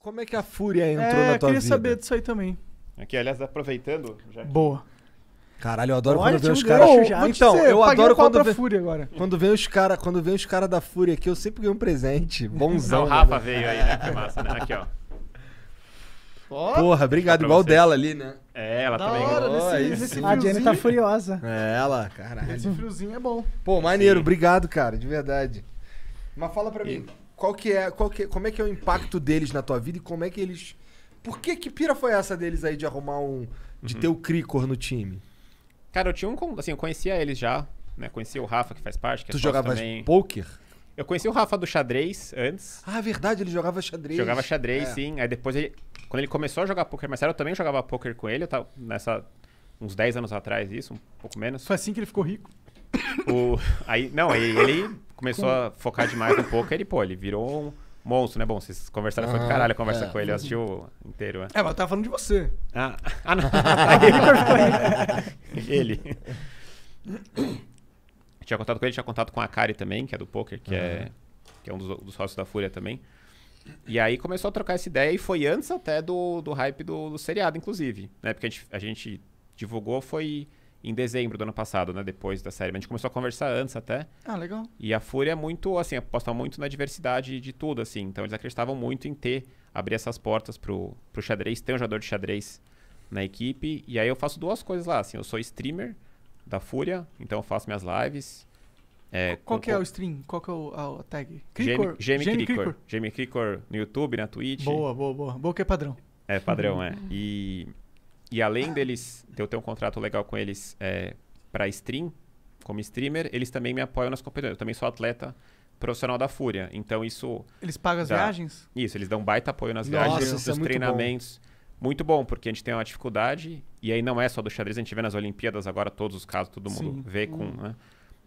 Como é que a Fúria entrou é, na tua vida? queria saber disso aí também. Aqui, aliás, aproveitando. Já que... Boa. Caralho, eu adoro Olha, quando vem os caras. então, dizer, eu adoro quando vem, Fúria agora. quando vem os caras, quando vem os cara da Fúria aqui, eu sempre ganho um presente, bonzão. Não, o né, Rafa né? veio aí, né? Que massa, né? Aqui, ó. Oh, Porra, obrigado, igual vocês. dela ali, né? É, ela da também hora, ganhou. Nesse, nesse a Jenny tá furiosa. É, ela, caralho. Esse friozinho é bom. Pô, maneiro, Sim. obrigado, cara, de verdade. Mas fala pra mim, qual que é, qual que, como é que é o impacto deles na tua vida e como é que eles... Por que que pira foi essa deles aí de arrumar um... De uhum. ter o Cricor no time? Cara, eu tinha um... Assim, eu conhecia eles já, né? Conhecia o Rafa, que faz parte. Que é tu é jogava poker? Eu conheci o Rafa do xadrez antes. Ah, verdade, ele jogava xadrez. Jogava xadrez, é. sim. Aí depois ele... Quando ele começou a jogar poker mais sério, eu também jogava poker com ele. Eu tava nessa... Uns 10 anos atrás, isso, um pouco menos. Foi assim que ele ficou rico. O, aí, não, ele, ele começou com... a focar demais no poker, ele, pô, ele virou um monstro, né? Bom, vocês conversaram, ah, foi do ah, caralho a conversa é. com ele, assistiu inteiro, né? É, mas eu tava falando de você. Ah, ah não. ele. tinha contato com ele, tinha contato com a Kari também, que é do poker, que, uhum. é, que é um dos, dos sócios da Fúria também. E aí começou a trocar essa ideia e foi antes até do, do hype do, do seriado, inclusive. Né? Porque a gente, a gente divulgou foi em dezembro do ano passado, né? Depois da série. a gente começou a conversar antes até. Ah, legal. E a Fúria é muito, assim, aposta muito na diversidade de tudo, assim. Então eles acreditavam muito em ter, abrir essas portas pro, pro xadrez, ter um jogador de xadrez na equipe. E aí eu faço duas coisas lá, assim. Eu sou streamer da Fúria, então eu faço minhas lives. É, Qual com, que é o stream? Qual que é o, a, a tag? Cricor? Jamie Cricor. Jamie Cricor no YouTube, na Twitch. Boa, boa, boa. Boa que é padrão. É, padrão, é. E... E além deles, de eu ter um contrato legal com eles é, para stream, como streamer, eles também me apoiam nas competições. Eu também sou atleta profissional da Fúria. Então isso. Eles pagam as dá... viagens? Isso, eles dão baita apoio nas Nossa, viagens, é nos é treinamentos. Bom. Muito bom, porque a gente tem uma dificuldade, e aí não é só do xadrez, a gente vê nas Olimpíadas agora todos os casos, todo mundo Sim. vê com, né,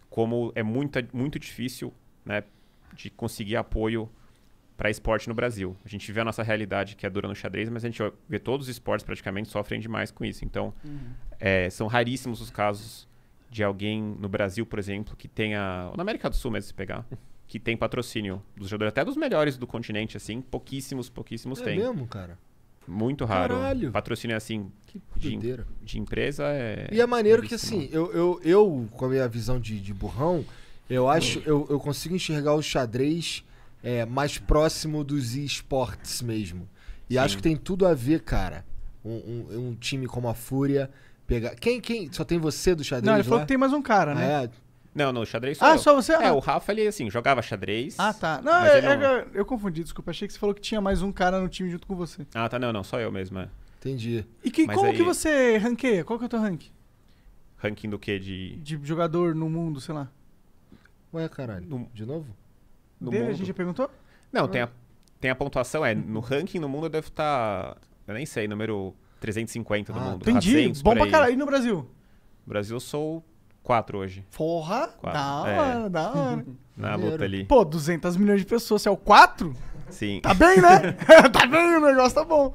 como é muito, muito difícil né, de conseguir apoio para esporte no Brasil. A gente vê a nossa realidade que é dura no xadrez, mas a gente vê todos os esportes praticamente sofrem demais com isso. Então, uhum. é, são raríssimos os casos de alguém no Brasil, por exemplo, que tenha. Ou na América do Sul mesmo, se pegar. Que tem patrocínio dos jogadores, até dos melhores do continente, assim, pouquíssimos, pouquíssimos é tem. É mesmo, cara? Muito raro. Caralho. Patrocínio assim de, de, empresa é. E é maneiro que assim, eu, eu, eu, com a minha visão de, de burrão, eu acho, hum. eu, eu consigo enxergar o xadrez é, mais próximo dos esportes mesmo. E Sim. acho que tem tudo a ver, cara. Um, um, um, time como a Fúria pegar. Quem, quem? Só tem você do xadrez? Não, ele lá? falou que tem mais um cara, né? é. Não, não, o xadrez só Ah, eu. só você? É, ah. o Rafa, ele, assim, jogava xadrez. Ah, tá. Não, é, não... Eu, é, é, eu confundi, desculpa. Achei que você falou que tinha mais um cara no time junto com você. Ah, tá, não, não, só eu mesmo, é. Entendi. E que, como aí... que você ranqueia? Qual que é o teu rank? Ranking do quê? De... De jogador no mundo, sei lá. Ué, caralho. No... De novo? no Dele mundo. a gente já perguntou? Não, tem a, tem a pontuação, é. No ranking no mundo deve estar. Tá, eu nem sei, número 350 do ah, mundo. Entendi. 400, Bom pra caralho. E no Brasil? No Brasil eu sou 4 hoje. Porra! Quatro. dá, é. hora, é. da Na luta ali. Pô, 200 milhões de pessoas, você é o 4? Sim. Tá bem, né? tá bem, o negócio tá bom.